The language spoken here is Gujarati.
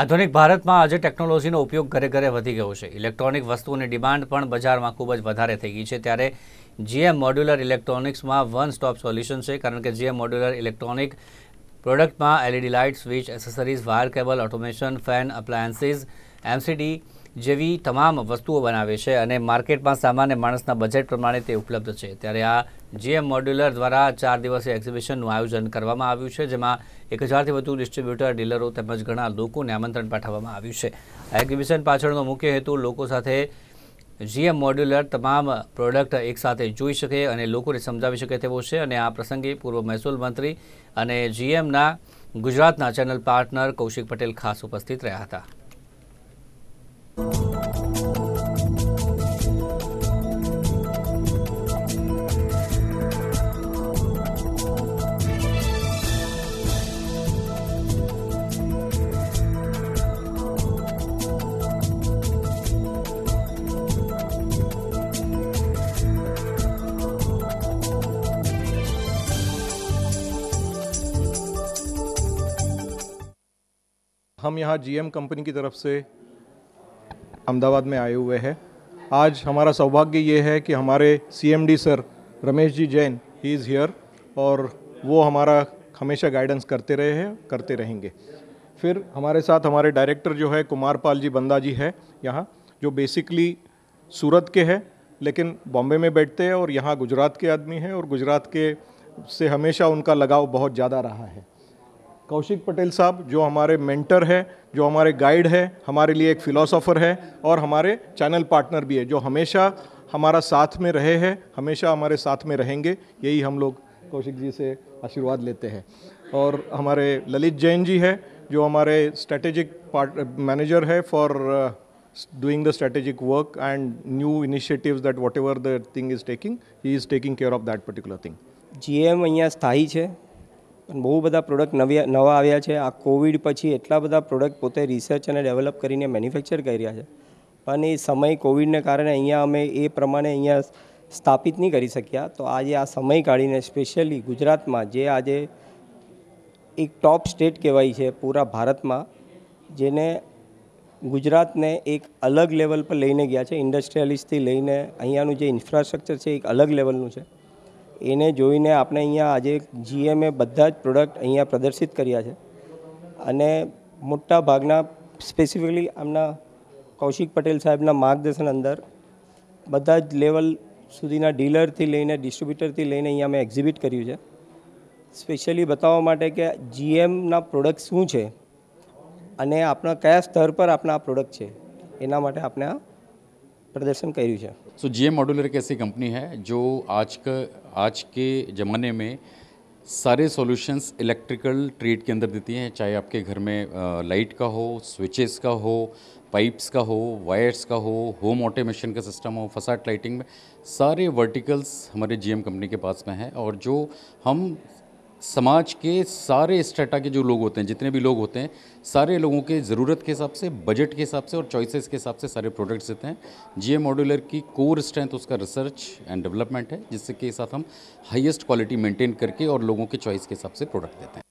આધુનિક ભારતમાં આજે ટેકનોલોજીનો ઉપયોગ ઘરે ઘરે વધી ગયો છે ઇલેક્ટ્રોનિક વસ્તુઓની ડિમાન્ડ પણ બજારમાં ખૂબ જ વધારે થઈ ગઈ છે ત્યારે જીએમ મોડ્યુલર ઇલેક્ટ્રોનિક્સમાં વન સ્ટોપ સોલ્યુશન છે કારણ કે જીએમ મોડ્યુલર ઇલેક્ટ્રોનિક પ્રોડક્ટમાં LED light switch accessories wire cable automation fan appliances MCD જેવી તમામ વસ્તુઓ બનાવે છે અને માર્કેટમાં સામાન્ય માણસના બજેટ પ્રમાણે તે ઉપલબ્ધ છે ત્યારે આ જીએમ મોડ્યુલર દ્વારા ચાર દિવસીય એક્ઝિબિશનનું આયોજન કરવામાં આવ્યું છે જેમાં એક હજારથી વધુ ડિસ્ટ્રીબ્યુટર ડીલરો તેમજ ઘણા લોકોને આમંત્રણ પાઠવવામાં આવ્યું છે આ એક્ઝિબિશન પાછળનો મુખ્ય હેતુ લોકો સાથે જીએમ મોડ્યુલર તમામ પ્રોડક્ટ એકસાથે જોઈ શકે અને લોકોને સમજાવી શકે તેવો છે અને આ પ્રસંગે પૂર્વ મહેસૂલ મંત્રી અને જીએમના ગુજરાતના ચેનલ પાર્ટનર કૌશિક પટેલ ખાસ ઉપસ્થિત રહ્યા હતા हम यहाँ जी कंपनी की तरफ से अहमदाबाद में आए हुए हैं आज हमारा सौभाग्य ये है कि हमारे सी sir Ramesh ji Jain he is here और वो हमारा हमेशा गाइडेंस करते रहे हैं करते रहेंगे फिर हमारे साथ हमारे डायरेक्टर जो है कुमार पाल जी बंदा जी है यहाँ जो बेसिकली सूरत के हैं लेकिन बॉम्बे में बैठते हैं और यहाँ गुजरात के आदमी हैं और गुजरात के से हमेशा उनका लगाव बहुत ज़्यादा रहा है कौशिक पटेल साहब जो हमारे मेंटर है जो हमारे गाइड है हमारे लिए एक फ़िलोसोफ़र है और हमारे चैनल पार्टनर भी है जो हमेशा हमारा साथ में रहे हैं हमेशा हमारे साथ में रहेंगे यही हम लोग कौशिक जी से आशीर्वाद लेते हैं और हमारे ललित जैन जी है जो हमारे स्ट्रेटेजिक पार्ट मैनेजर है for doing the strategic work and new initiatives that whatever the thing is taking is taking care of that particular thing G M uh स्थायी है બહુ બધા પ્રોડક્ટ નવી નવા આવ્યા છે આ કોવિડ પછી એટલા બધા પ્રોડક્ટ પોતે રિસર્ચ અને ડેવલપ કરીને મેન્યુફેક્ચર કરી રહ્યા છે પણ એ સમય કોવિડને કારણે અહીંયા અમે એ પ્રમાણે અહીંયા સ્થાપિત નહીં કરી શક્યા તો આજે આ સમય કાઢીને સ્પેશિયલી ગુજરાતમાં જે આજે એક ટોપ સ્ટેટ કહેવાય છે પૂરા ભારતમાં જેને ગુજરાતને એક અલગ લેવલ પર લઈને ગયા છે ઇન્ડસ્ટ્રીયલિસ્ટથી લઈને અહીંયાનું જે ઇન્ફ્રાસ્ટ્રક્ચર છે એક અલગ લેવલનું છે એને જોઈને આપણે અહીંયા આજે જીએમએ બધા જ પ્રોડક્ટ અહીંયા પ્રદર્શિત કર્યા છે અને મોટા ભાગના સ્પેસિફિકલી આમના કૌશિક પટેલ સાહેબના માર્ગદર્શન અંદર બધા જ લેવલ સુધીના ડીલરથી લઈને ડિસ્ટ્રીબ્યુટરથી લઈને અહીંયા અમે એક્ઝિબિટ કર્યું છે સ્પેશિયલી બતાવવા માટે કે જીએમના પ્રોડક્ટ શું છે અને આપણા કયા સ્તર પર આપણા આ પ્રોડક્ટ છે એના માટે આપણે આ प्रदर्शन કર્યું सो जी एम મોડ્યુલર एक ऐसी कंपनी है जो आज का आज के ज़माने में सारे सॉल्यूशंस इलेक्ट्रिकल ट्रेड के अंदर देती हैं चाहे आपके घर में लाइट का हो स्विचेस का हो पाइप्स का हो वायर्स का हो होम ऑटोमेशन का सिस्टम हो फसाट लाइटिंग में सारे वर्टिकल्स हमारे जीएम कंपनी के पास में हैं और जो हम समाज के सारे स्टेटा के जो लोग होते हैं जितने भी लोग होते हैं सारे लोगों के ज़रूरत के हिसाब से बजट के हिसाब से और चॉइसेस के हिसाब से सारे प्रोडक्ट्स देते हैं जीए मॉड्यूलर की कोर स्ट्रेंथ उसका रिसर्च एंड डेवलपमेंट है जिसके साथ हम हाईएस्ट क्वालिटी मेंटेन करके और लोगों के चॉइस के हिसाब से प्रोडक्ट देते हैं